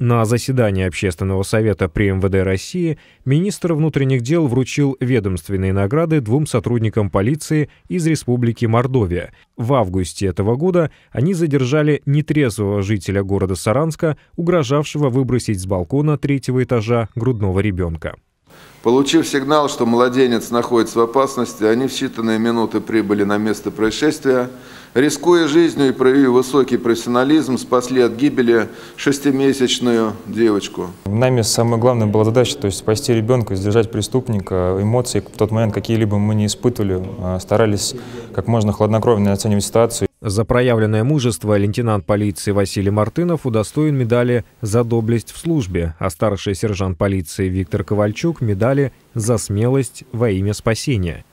На заседании Общественного совета при МВД России министр внутренних дел вручил ведомственные награды двум сотрудникам полиции из Республики Мордовия. В августе этого года они задержали нетрезвого жителя города Саранска, угрожавшего выбросить с балкона третьего этажа грудного ребенка. Получив сигнал, что младенец находится в опасности, они в считанные минуты прибыли на место происшествия, рискуя жизнью и проявив высокий профессионализм, спасли от гибели шестимесячную девочку. Нами самая главная была задача, то есть спасти ребенка, сдержать преступника. Эмоции в тот момент какие-либо мы не испытывали, а старались как можно хладнокровно оценивать ситуацию. За проявленное мужество лейтенант полиции Василий Мартынов удостоен медали «За доблесть в службе», а старший сержант полиции Виктор Ковальчук – медали «За смелость во имя спасения».